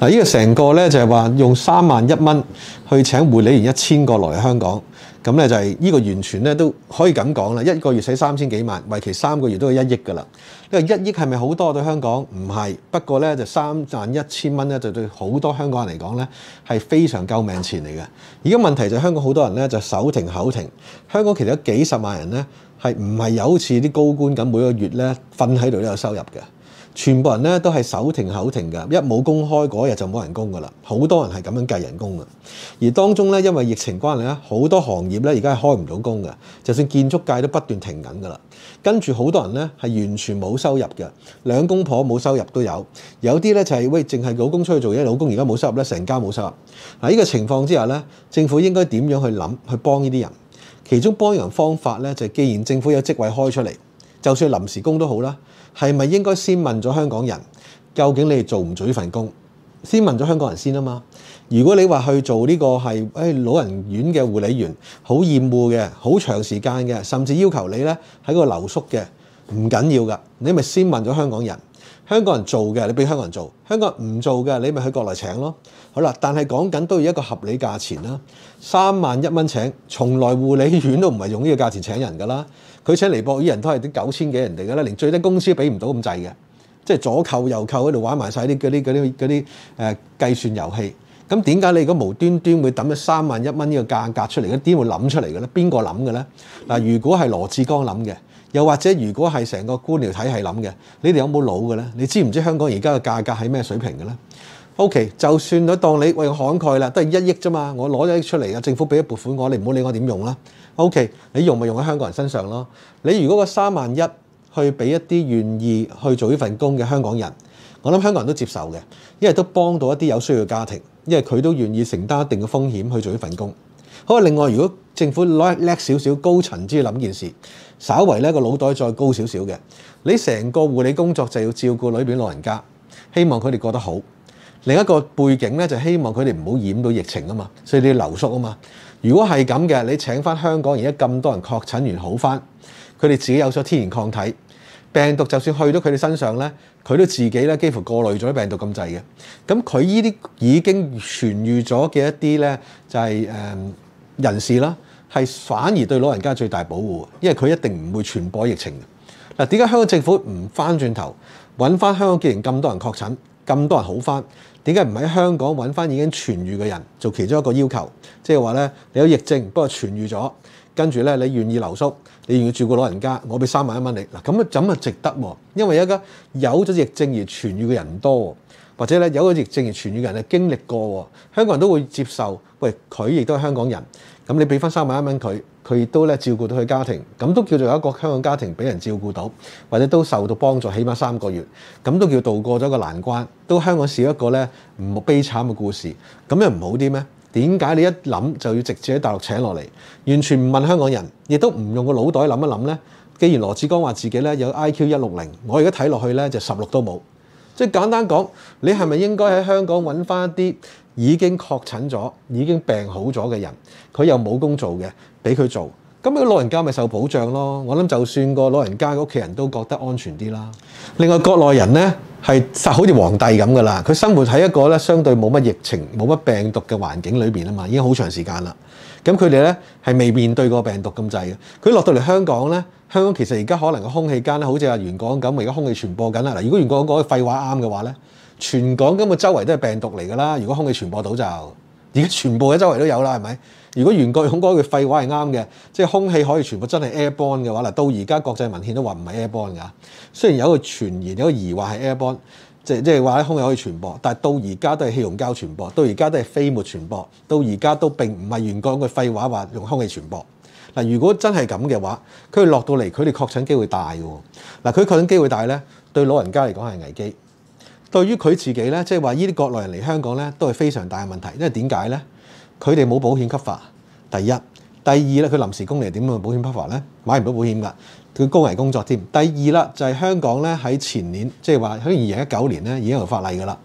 嗱，呢個成個咧就係話用三萬一蚊去請護理員一千個來香港，咁咧就係呢個完全咧都可以咁講啦。一個月使三千幾萬，維期三個月都係一億㗎啦。呢個一億係咪好多對香港？唔係，不過咧就三萬一千蚊咧，就對好多香港人嚟講咧係非常救命錢嚟嘅。而家問題就香港好多人咧就手停口停，香港其實有幾十萬人咧係唔係有好似啲高官咁每個月咧瞓喺度都有收入嘅。全部人咧都係手停口停㗎，一冇工開嗰日就冇人工㗎啦。好多人係咁樣計人工㗎，而當中咧因為疫情關係咧，好多行業咧而家開唔到工㗎。就算建築界都不斷停緊㗎啦，跟住好多人咧係完全冇收入㗎。兩公婆冇收入都有，有啲咧就係喂，淨係老公出去做嘢，老公而家冇收入咧，成家冇收入。嗱呢個情況之下咧，政府應該點樣去諗去幫呢啲人？其中幫人方法咧就係，既然政府有職位開出嚟。就算臨時工都好啦，係咪應該先問咗香港人？究竟你哋做唔做呢份工？先問咗香港人先啊嘛！如果你話去做呢個係誒老人院嘅護理員，好厭惡嘅，好長時間嘅，甚至要求你咧喺個留宿嘅，唔緊要噶，你咪先問咗香港人。香港人做嘅，你俾香港人做；香港人唔做嘅，你咪去國內請咯。好啦，但係講緊都要一個合理價錢啦。三萬一蚊請，從來護理院都唔係用呢個價錢請人㗎啦。佢請尼泊爾人都係啲九千幾人哋㗎啦，連最低工資都俾唔到咁滯嘅，即係左扣右扣喺度玩埋晒啲嗰啲嗰啲嗰啲誒計算遊戲。咁點解你如果無端端會抌咗三萬一蚊呢個價格出嚟？點會諗出嚟嘅咧？邊個諗嘅咧？嗱，如果係羅志剛諗嘅。又或者，如果係成個官僚體系諗嘅，你哋有冇腦嘅呢？你知唔知香港而家嘅價格係咩水平嘅呢 o k 就算佢當你為慷慨啦，都係一億啫嘛。我攞咗億出嚟啊，政府俾一撥款我，你唔好理我點用啦。OK，你用咪用喺香港人身上咯。你如果個三萬一去俾一啲願意去做呢份工嘅香港人，我諗香港人都接受嘅，因為都幫到一啲有需要嘅家庭，因為佢都願意承擔一定嘅風險去做呢份工。不過另外，如果政府攞叻少少，高層之諗件事，稍為咧個腦袋再高少少嘅，你成個護理工作就要照顧裏面老人家，希望佢哋過得好。另一個背景咧就希望佢哋唔好染到疫情啊嘛，所以你要留宿啊嘛。如果係咁嘅，你請翻香港而家咁多人確診完好翻，佢哋自己有咗天然抗體，病毒就算去到佢哋身上咧，佢都自己咧幾乎過濾咗啲病毒咁滯嘅。咁佢依啲已經痊愈咗嘅一啲咧，就係誒。人士啦，係反而對老人家最大保護，因為佢一定唔會傳播疫情。嗱，點解香港政府唔翻轉頭揾翻香港既然咁多人確診、咁多人好翻？點解唔喺香港揾翻已經痊愈嘅人做其中一個要求？即係話咧，你有疫症不過痊愈咗，跟住咧你願意留宿，你願意照顧老人家，我俾三萬一蚊你。嗱，咁啊怎啊值得喎？因為而家有咗疫症而痊愈嘅人多。或者咧有一疫症兒痊癒人係經歷過，香港人都會接受。喂，佢亦都係香港人，咁你俾翻三萬一蚊佢，佢亦都咧照顧到佢家庭，咁都叫做有一個香港家庭俾人照顧到，或者都受到幫助，起碼三個月，咁都叫渡過咗個難關，都香港少一個咧唔悲慘嘅故事，咁又唔好啲咩？點解你一諗就要直接喺大陸請落嚟，完全唔問香港人，亦都唔用個腦袋諗一諗呢？既然羅志剛話自己咧有 I Q 一六零，我而家睇落去咧就十六都冇。即係簡單講，你係咪應該喺香港揾翻一啲已經確診咗、已經病好咗嘅人，佢又冇工做嘅，俾佢做？咁個老人家咪受保障咯，我諗就算個老人家嘅屋企人都覺得安全啲啦。另外國內人呢，係實好似皇帝咁噶啦，佢生活喺一個咧相對冇乜疫情冇乜病毒嘅環境裏面啊嘛，已經好長時間啦。咁佢哋呢，係未面對過病毒咁滯嘅。佢落到嚟香港呢。香港其實而家可能個空氣間咧，好似阿袁講咁，而家空氣傳播緊啦。嗱，如果袁講講嘅廢話啱嘅話咧，全港咁嘅周圍都係病毒嚟噶啦。如果空氣傳播到就而家全部嘅周圍都有啦，係咪？如果袁國勇嗰句廢話係啱嘅，即係空氣可以傳播真係 airborne 嘅話，嗱到而家國際文獻都話唔係 airborne 㗎。雖然有個傳言有個疑惑係 airborne，即係即係話喺空氣可以傳播，但係到而家都係氣溶膠傳播，到而家都係飛沫傳播，到而家都並唔係袁國勇嘅廢話話用空氣傳播。嗱，如果真係咁嘅話，佢落到嚟佢哋確診機會大喎。嗱，佢確診機會大咧，對老人家嚟講係危機。對於佢自己咧，即係話依啲國內人嚟香港咧都係非常大嘅問題，因為點解咧？佢哋冇保險 cover，第一，第二咧，佢臨時工嚟點樣保險 cover 咧？買唔到保險㗎，佢高危工作添。第二啦，就係香港咧喺前年，即係話喺二零一九年咧已經有法例㗎啦，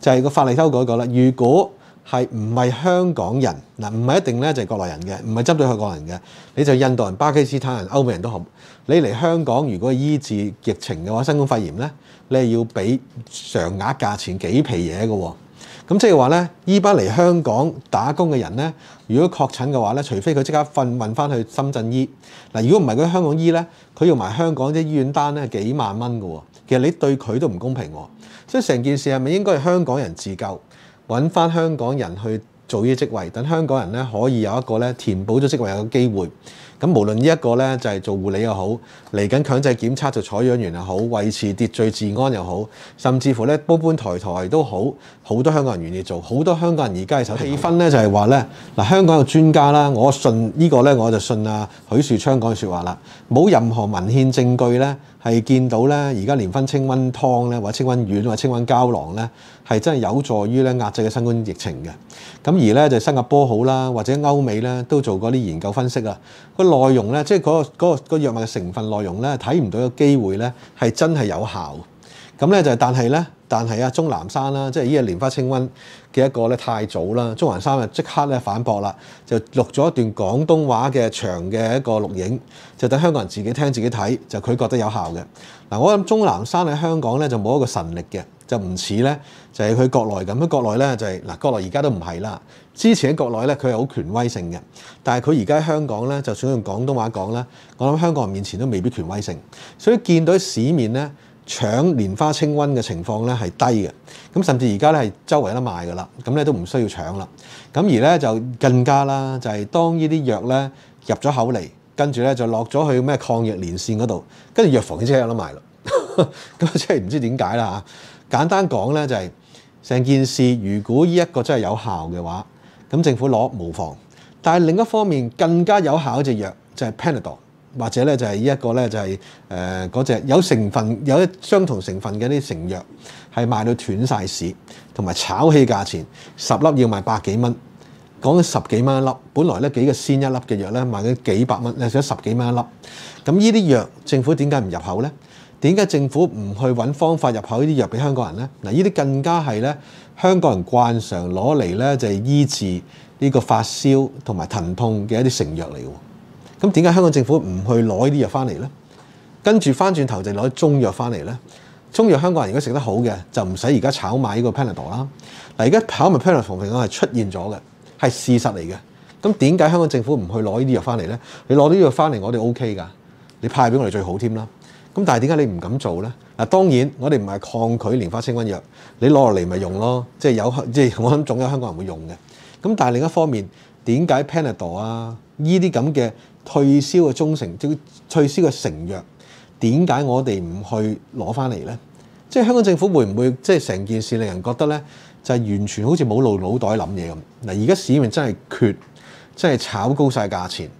就係個法例修改過啦。如果係唔係香港人嗱，唔係一定咧就係國內人嘅，唔係針對香港人嘅，你就印度人、巴基斯坦人、歐美人都好。你嚟香港如果醫治疫情嘅話，新冠肺炎咧，你係要俾常額價錢幾皮嘢㗎喎。咁即係話咧，依班嚟香港打工嘅人咧，如果確診嘅話咧，除非佢即刻瞓運翻去深圳醫。嗱，如果唔係佢香港醫咧，佢用埋香港啲醫院單咧，幾萬蚊嘅喎。其實你對佢都唔公平喎。所以成件事係咪應該係香港人自救，揾翻香港人去？做呢啲職位，等香港人咧可以有一個咧填補咗職位嘅機會。咁無論呢一個咧就係做護理又好，嚟緊強制檢測就採樣員又好，維持秩序治安又好，甚至乎咧搬搬抬抬都好，好多香港人願意做。好多香港人而家係手氣氛咧就係話咧嗱，香港有專家啦，我信呢個咧我就信阿許樹昌講嘅説話啦，冇任何文獻證據咧。係見到咧，而家連分清瘟湯咧，或者清瘟丸，或者清瘟膠囊咧，係真係有助於咧壓制嘅新冠疫情嘅。咁而咧就新加坡好啦，或者歐美咧都做過啲研究分析啊。個內容咧，即係嗰個嗰個個藥物嘅成分內容咧，睇唔到嘅機會咧係真係有效。咁咧就但係咧。但係啊，鍾南山啦，即係呢個蓮花清瘟嘅一個咧太早啦。鍾南山啊，即刻咧反駁啦，就錄咗一段廣東話嘅長嘅一個錄影，就等香港人自己聽自己睇，就佢覺得有效嘅。嗱，我諗鍾南山喺香港咧就冇一個神力嘅，就唔似咧就係佢國內咁。喺國內咧就係嗱，國內而家都唔係啦。之前喺國內咧佢係好權威性嘅，但係佢而家喺香港咧，就算用廣東話講咧，我諗香港人面前都未必權威性。所以見到市面咧。搶蓮花清瘟嘅情況咧係低嘅，咁甚至而家咧係周圍有得賣噶啦，咁咧都唔需要搶啦。咁而咧就更加啦，就係當呢啲藥咧入咗口嚟，跟住咧就落咗去咩抗藥連線嗰度，跟住藥房已經有得賣啦。咁即係唔知點解啦嚇。簡單講咧就係成件事，如果呢一個真係有效嘅話，咁政府攞無妨。但係另一方面更加有效一只藥就係 p a n a d o l 或者咧就係依一個咧就係誒嗰隻有成分有一相同成分嘅啲成藥係賣到斷晒市，同埋炒起價錢十粒要賣百幾蚊，講十幾蚊一粒。本來咧幾個先一粒嘅藥咧賣緊幾百蚊，你咗十幾蚊一粒。咁呢啲藥政府點解唔入口咧？點解政府唔去揾方法入口呢啲藥俾香港人咧？嗱，呢啲更加係咧香港人慣常攞嚟咧就係醫治呢個發燒同埋疼痛嘅一啲成藥嚟喎。咁點解香港政府唔去攞呢啲藥翻嚟咧？跟住翻轉頭就攞中藥翻嚟咧。中藥香港人如果食得好嘅，就唔使而家炒買呢個 p a n a d o l 啦。嗱，而家炒賣 p a n o l 同疫藥係出現咗嘅，係事實嚟嘅。咁點解香港政府唔去攞呢啲藥翻嚟咧？你攞到呢個翻嚟，我哋 O K 噶，你派俾我哋最好添啦。咁但係點解你唔敢做咧？嗱，當然我哋唔係抗拒蓮花清瘟藥，你攞落嚟咪用咯，即係有即係 我諗總有香港人會用嘅。咁但係另一方面，點解 p a n a d o l 啊呢啲咁嘅？退燒嘅中成，即係退燒嘅成藥，點解我哋唔去攞翻嚟呢？即係香港政府會唔會即係成件事令人覺得呢，就係完全好似冇露腦袋諗嘢咁？嗱，而家市面真係缺，真係炒高晒價錢，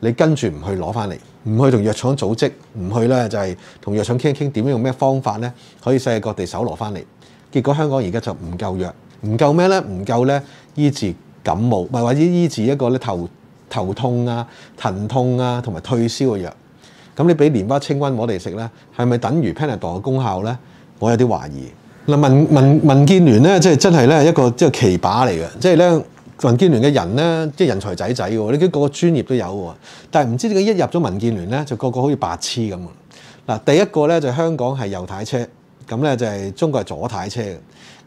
你跟住唔去攞翻嚟，唔去同藥廠組織，唔去呢，就係同藥廠傾一傾，點樣用咩方法呢？可以世界各地搜攞翻嚟？結果香港而家就唔夠藥，唔夠咩呢？唔夠呢，醫治感冒，或者醫醫治一個咧頭。頭痛啊、疼痛啊，同埋退燒嘅藥，咁你俾連花清瘟我哋食咧，係咪等於 Panadol 嘅功效咧？我有啲懷疑。嗱，民民民建聯咧，即係真係咧一個即係奇把嚟嘅，即係咧民建聯嘅人咧，即係人才仔仔喎，你見個個專業都有喎，但係唔知點解一入咗民建聯咧，就個個好似白痴咁嗱，第一個咧就香港係右太車，咁咧就係中國係左太車嘅。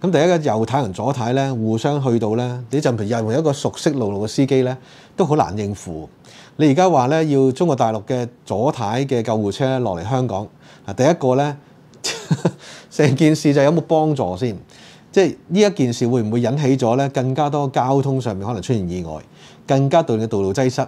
咁第一個右太同左太咧，互相去到咧，你甚平又作為一個熟悉路路嘅司機咧，都好難應付。你而家話咧，要中國大陸嘅左太嘅救護車落嚟香港啊，第一個咧，成件事就有冇幫助先？即係呢一件事會唔會引起咗咧更加多交通上面可能出現意外，更加對嘅道路擠塞？